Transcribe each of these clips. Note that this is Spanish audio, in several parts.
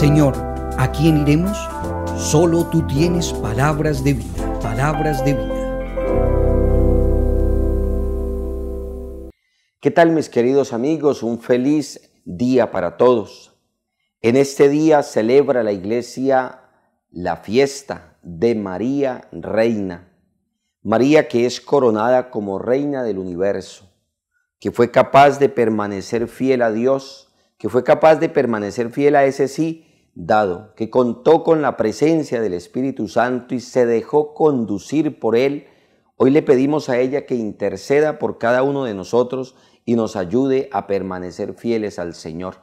Señor, ¿a quién iremos? Solo tú tienes palabras de vida, palabras de vida. ¿Qué tal mis queridos amigos? Un feliz día para todos. En este día celebra la iglesia la fiesta de María Reina. María que es coronada como Reina del universo, que fue capaz de permanecer fiel a Dios, que fue capaz de permanecer fiel a ese sí dado, que contó con la presencia del Espíritu Santo y se dejó conducir por Él, hoy le pedimos a ella que interceda por cada uno de nosotros y nos ayude a permanecer fieles al Señor.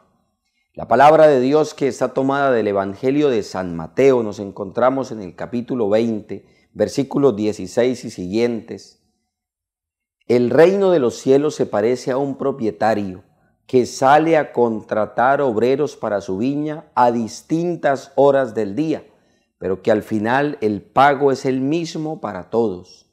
La palabra de Dios que está tomada del Evangelio de San Mateo, nos encontramos en el capítulo 20, versículos 16 y siguientes. El reino de los cielos se parece a un propietario que sale a contratar obreros para su viña a distintas horas del día, pero que al final el pago es el mismo para todos.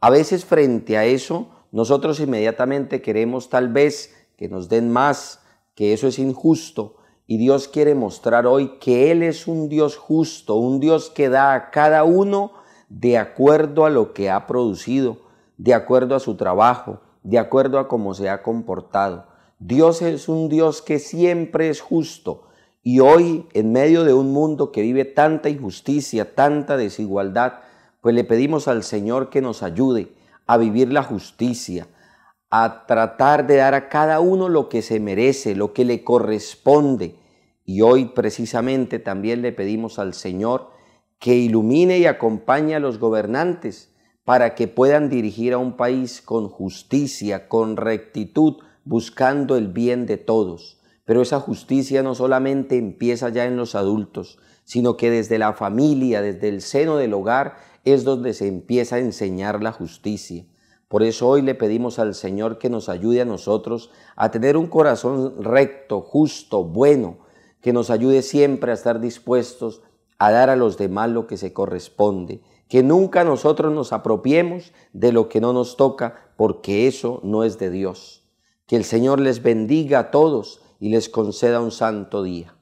A veces frente a eso, nosotros inmediatamente queremos tal vez que nos den más, que eso es injusto, y Dios quiere mostrar hoy que Él es un Dios justo, un Dios que da a cada uno de acuerdo a lo que ha producido, de acuerdo a su trabajo, de acuerdo a cómo se ha comportado. Dios es un Dios que siempre es justo y hoy en medio de un mundo que vive tanta injusticia, tanta desigualdad, pues le pedimos al Señor que nos ayude a vivir la justicia, a tratar de dar a cada uno lo que se merece, lo que le corresponde. Y hoy precisamente también le pedimos al Señor que ilumine y acompañe a los gobernantes para que puedan dirigir a un país con justicia, con rectitud, buscando el bien de todos. Pero esa justicia no solamente empieza ya en los adultos, sino que desde la familia, desde el seno del hogar, es donde se empieza a enseñar la justicia. Por eso hoy le pedimos al Señor que nos ayude a nosotros a tener un corazón recto, justo, bueno, que nos ayude siempre a estar dispuestos a dar a los demás lo que se corresponde, que nunca nosotros nos apropiemos de lo que no nos toca, porque eso no es de Dios. Que el Señor les bendiga a todos y les conceda un santo día.